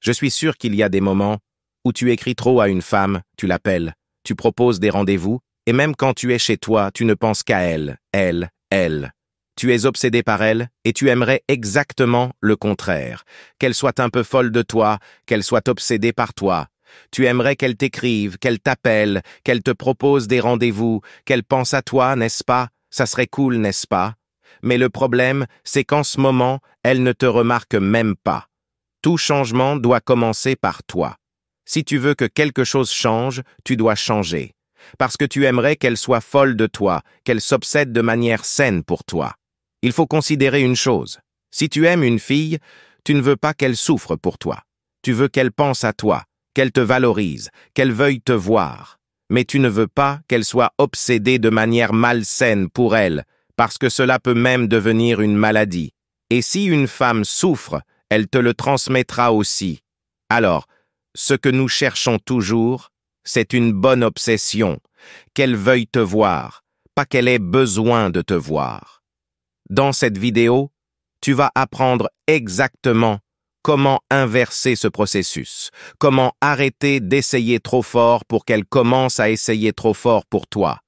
Je suis sûr qu'il y a des moments où tu écris trop à une femme, tu l'appelles, tu proposes des rendez-vous, et même quand tu es chez toi, tu ne penses qu'à elle, elle, elle. Tu es obsédé par elle, et tu aimerais exactement le contraire. Qu'elle soit un peu folle de toi, qu'elle soit obsédée par toi. Tu aimerais qu'elle t'écrive, qu'elle t'appelle, qu'elle te propose des rendez-vous, qu'elle pense à toi, n'est-ce pas Ça serait cool, n'est-ce pas Mais le problème, c'est qu'en ce moment, elle ne te remarque même pas. Tout changement doit commencer par toi. Si tu veux que quelque chose change, tu dois changer. Parce que tu aimerais qu'elle soit folle de toi, qu'elle s'obsède de manière saine pour toi. Il faut considérer une chose. Si tu aimes une fille, tu ne veux pas qu'elle souffre pour toi. Tu veux qu'elle pense à toi, qu'elle te valorise, qu'elle veuille te voir. Mais tu ne veux pas qu'elle soit obsédée de manière malsaine pour elle, parce que cela peut même devenir une maladie. Et si une femme souffre, elle te le transmettra aussi. Alors, ce que nous cherchons toujours, c'est une bonne obsession, qu'elle veuille te voir, pas qu'elle ait besoin de te voir. Dans cette vidéo, tu vas apprendre exactement comment inverser ce processus, comment arrêter d'essayer trop fort pour qu'elle commence à essayer trop fort pour toi,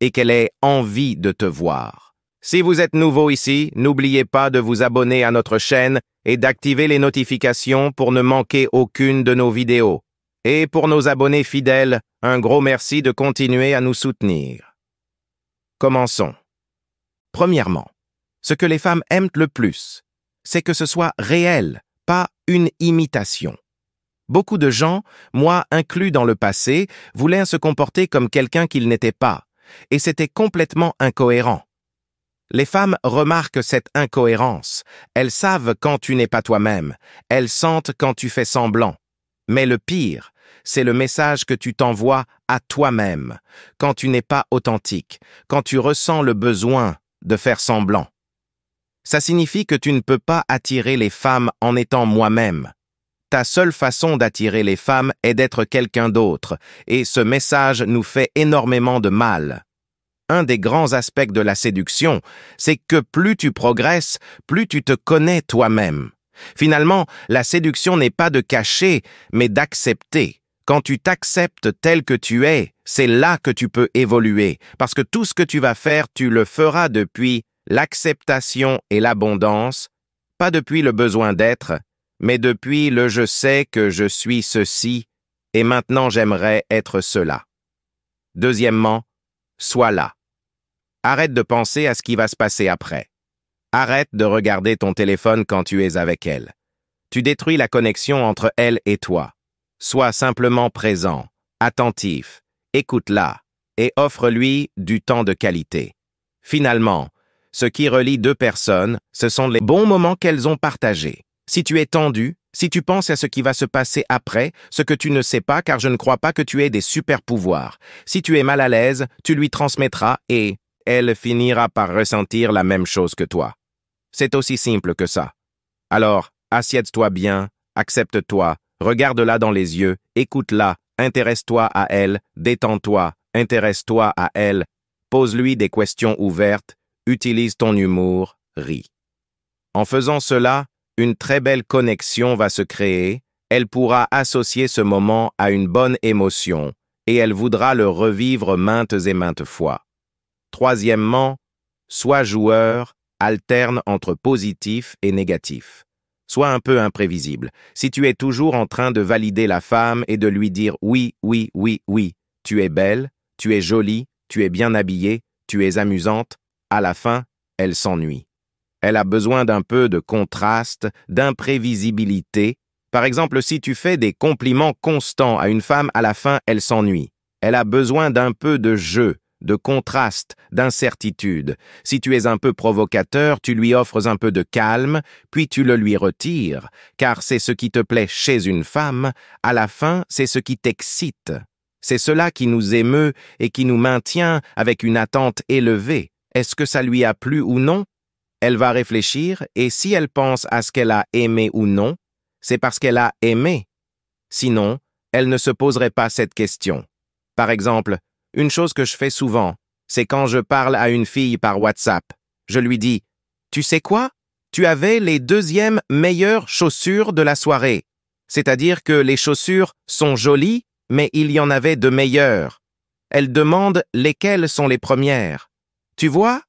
et qu'elle ait envie de te voir. Si vous êtes nouveau ici, n'oubliez pas de vous abonner à notre chaîne et d'activer les notifications pour ne manquer aucune de nos vidéos. Et pour nos abonnés fidèles, un gros merci de continuer à nous soutenir. Commençons. Premièrement, ce que les femmes aiment le plus, c'est que ce soit réel, pas une imitation. Beaucoup de gens, moi inclus dans le passé, voulaient se comporter comme quelqu'un qu'ils n'étaient pas, et c'était complètement incohérent. Les femmes remarquent cette incohérence. Elles savent quand tu n'es pas toi-même. Elles sentent quand tu fais semblant. Mais le pire, c'est le message que tu t'envoies à toi-même, quand tu n'es pas authentique, quand tu ressens le besoin de faire semblant. Ça signifie que tu ne peux pas attirer les femmes en étant moi-même. Ta seule façon d'attirer les femmes est d'être quelqu'un d'autre, et ce message nous fait énormément de mal un des grands aspects de la séduction, c'est que plus tu progresses, plus tu te connais toi-même. Finalement, la séduction n'est pas de cacher, mais d'accepter. Quand tu t'acceptes tel que tu es, c'est là que tu peux évoluer, parce que tout ce que tu vas faire, tu le feras depuis l'acceptation et l'abondance, pas depuis le besoin d'être, mais depuis le je sais que je suis ceci, et maintenant j'aimerais être cela. Deuxièmement, sois là. Arrête de penser à ce qui va se passer après. Arrête de regarder ton téléphone quand tu es avec elle. Tu détruis la connexion entre elle et toi. Sois simplement présent, attentif, écoute-la et offre-lui du temps de qualité. Finalement, ce qui relie deux personnes, ce sont les bons moments qu'elles ont partagés. Si tu es tendu, si tu penses à ce qui va se passer après, ce que tu ne sais pas car je ne crois pas que tu aies des super pouvoirs. Si tu es mal à l'aise, tu lui transmettras et elle finira par ressentir la même chose que toi. C'est aussi simple que ça. Alors, assieds-toi bien, accepte-toi, regarde-la dans les yeux, écoute-la, intéresse-toi à elle, détends-toi, intéresse-toi à elle, pose-lui des questions ouvertes, utilise ton humour, ris. En faisant cela, une très belle connexion va se créer, elle pourra associer ce moment à une bonne émotion, et elle voudra le revivre maintes et maintes fois. Troisièmement, sois joueur, alterne entre positif et négatif. Sois un peu imprévisible. Si tu es toujours en train de valider la femme et de lui dire oui, oui, oui, oui, tu es belle, tu es jolie, tu es bien habillée, tu es amusante, à la fin, elle s'ennuie. Elle a besoin d'un peu de contraste, d'imprévisibilité. Par exemple, si tu fais des compliments constants à une femme, à la fin, elle s'ennuie. Elle a besoin d'un peu de jeu, de contraste, d'incertitude. Si tu es un peu provocateur, tu lui offres un peu de calme, puis tu le lui retires, car c'est ce qui te plaît chez une femme, à la fin c'est ce qui t'excite. C'est cela qui nous émeut et qui nous maintient avec une attente élevée. Est-ce que ça lui a plu ou non Elle va réfléchir, et si elle pense à ce qu'elle a aimé ou non, c'est parce qu'elle a aimé. Sinon, elle ne se poserait pas cette question. Par exemple, une chose que je fais souvent, c'est quand je parle à une fille par WhatsApp. Je lui dis, Tu sais quoi Tu avais les deuxièmes meilleures chaussures de la soirée. C'est-à-dire que les chaussures sont jolies, mais il y en avait de meilleures. Elle demande lesquelles sont les premières. Tu vois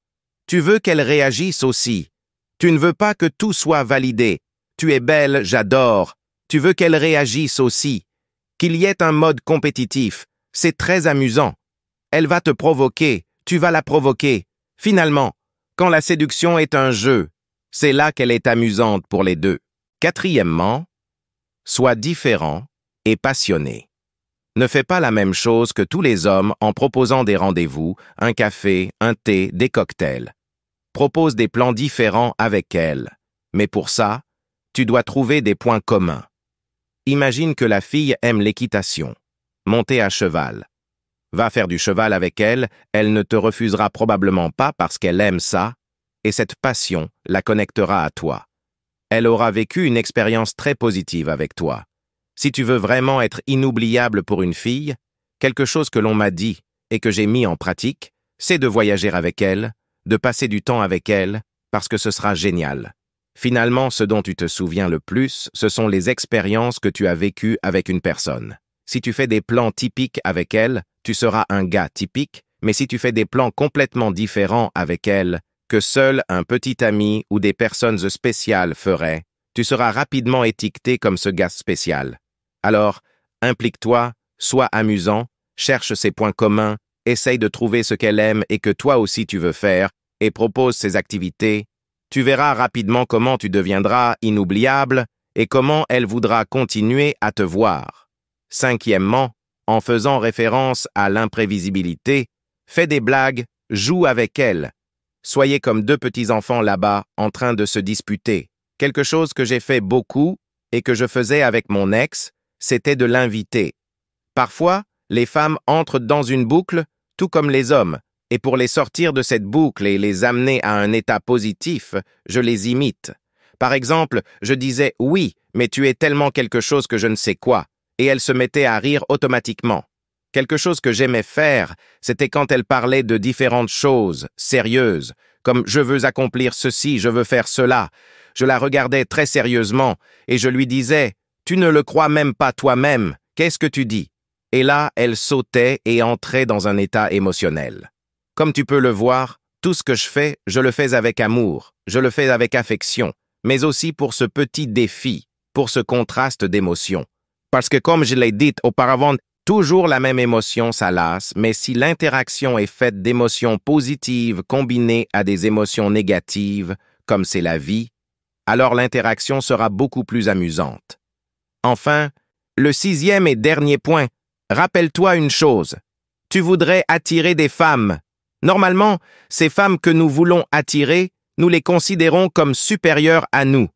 Tu veux qu'elle réagisse aussi. Tu ne veux pas que tout soit validé. Tu es belle, j'adore. Tu veux qu'elle réagisse aussi. Qu'il y ait un mode compétitif. C'est très amusant. Elle va te provoquer, tu vas la provoquer. Finalement, quand la séduction est un jeu, c'est là qu'elle est amusante pour les deux. Quatrièmement, sois différent et passionné. Ne fais pas la même chose que tous les hommes en proposant des rendez-vous, un café, un thé, des cocktails. Propose des plans différents avec elle. Mais pour ça, tu dois trouver des points communs. Imagine que la fille aime l'équitation, monter à cheval. Va faire du cheval avec elle, elle ne te refusera probablement pas parce qu'elle aime ça, et cette passion la connectera à toi. Elle aura vécu une expérience très positive avec toi. Si tu veux vraiment être inoubliable pour une fille, quelque chose que l'on m'a dit et que j'ai mis en pratique, c'est de voyager avec elle, de passer du temps avec elle, parce que ce sera génial. Finalement, ce dont tu te souviens le plus, ce sont les expériences que tu as vécues avec une personne. Si tu fais des plans typiques avec elle, tu seras un gars typique, mais si tu fais des plans complètement différents avec elle, que seul un petit ami ou des personnes spéciales feraient, tu seras rapidement étiqueté comme ce gars spécial. Alors, implique-toi, sois amusant, cherche ses points communs, essaye de trouver ce qu'elle aime et que toi aussi tu veux faire, et propose ses activités. Tu verras rapidement comment tu deviendras inoubliable et comment elle voudra continuer à te voir. Cinquièmement, en faisant référence à l'imprévisibilité, fais des blagues, joue avec elle. Soyez comme deux petits-enfants là-bas en train de se disputer. Quelque chose que j'ai fait beaucoup et que je faisais avec mon ex, c'était de l'inviter. Parfois, les femmes entrent dans une boucle, tout comme les hommes, et pour les sortir de cette boucle et les amener à un état positif, je les imite. Par exemple, je disais « Oui, mais tu es tellement quelque chose que je ne sais quoi », et elle se mettait à rire automatiquement. Quelque chose que j'aimais faire, c'était quand elle parlait de différentes choses, sérieuses, comme « je veux accomplir ceci, je veux faire cela ». Je la regardais très sérieusement, et je lui disais « tu ne le crois même pas toi-même, qu'est-ce que tu dis ?» Et là, elle sautait et entrait dans un état émotionnel. Comme tu peux le voir, tout ce que je fais, je le fais avec amour, je le fais avec affection, mais aussi pour ce petit défi, pour ce contraste d'émotions. Parce que comme je l'ai dit auparavant, toujours la même émotion, ça lasse, mais si l'interaction est faite d'émotions positives combinées à des émotions négatives, comme c'est la vie, alors l'interaction sera beaucoup plus amusante. Enfin, le sixième et dernier point, rappelle-toi une chose. Tu voudrais attirer des femmes. Normalement, ces femmes que nous voulons attirer, nous les considérons comme supérieures à nous.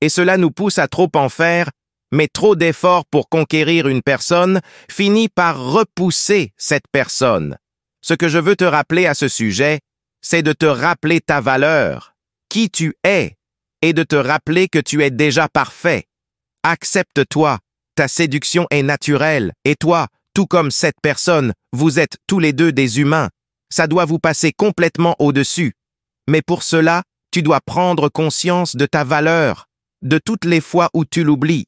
Et cela nous pousse à trop en faire mais trop d'efforts pour conquérir une personne finit par repousser cette personne. Ce que je veux te rappeler à ce sujet, c'est de te rappeler ta valeur, qui tu es, et de te rappeler que tu es déjà parfait. Accepte-toi, ta séduction est naturelle, et toi, tout comme cette personne, vous êtes tous les deux des humains. Ça doit vous passer complètement au-dessus. Mais pour cela, tu dois prendre conscience de ta valeur, de toutes les fois où tu l'oublies.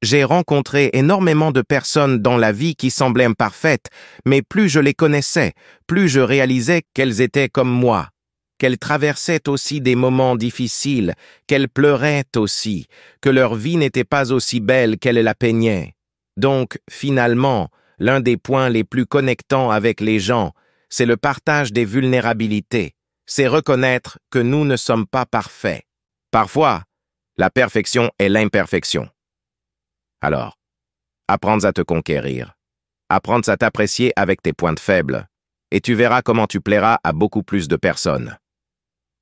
J'ai rencontré énormément de personnes dans la vie qui semblaient imparfaites, mais plus je les connaissais, plus je réalisais qu'elles étaient comme moi, qu'elles traversaient aussi des moments difficiles, qu'elles pleuraient aussi, que leur vie n'était pas aussi belle qu'elle la peignait. Donc, finalement, l'un des points les plus connectants avec les gens, c'est le partage des vulnérabilités, c'est reconnaître que nous ne sommes pas parfaits. Parfois, la perfection est l'imperfection. Alors, apprends à te conquérir. Apprends à t'apprécier avec tes pointes faibles. Et tu verras comment tu plairas à beaucoup plus de personnes.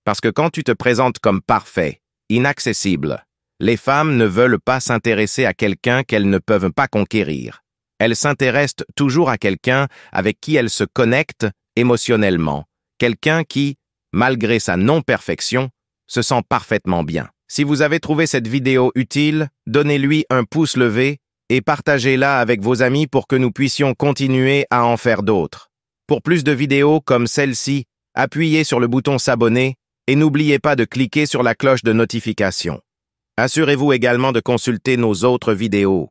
Parce que quand tu te présentes comme parfait, inaccessible, les femmes ne veulent pas s'intéresser à quelqu'un qu'elles ne peuvent pas conquérir. Elles s'intéressent toujours à quelqu'un avec qui elles se connectent émotionnellement, quelqu'un qui, malgré sa non-perfection, se sent parfaitement bien. Si vous avez trouvé cette vidéo utile, donnez-lui un pouce levé et partagez-la avec vos amis pour que nous puissions continuer à en faire d'autres. Pour plus de vidéos comme celle-ci, appuyez sur le bouton s'abonner et n'oubliez pas de cliquer sur la cloche de notification. Assurez-vous également de consulter nos autres vidéos.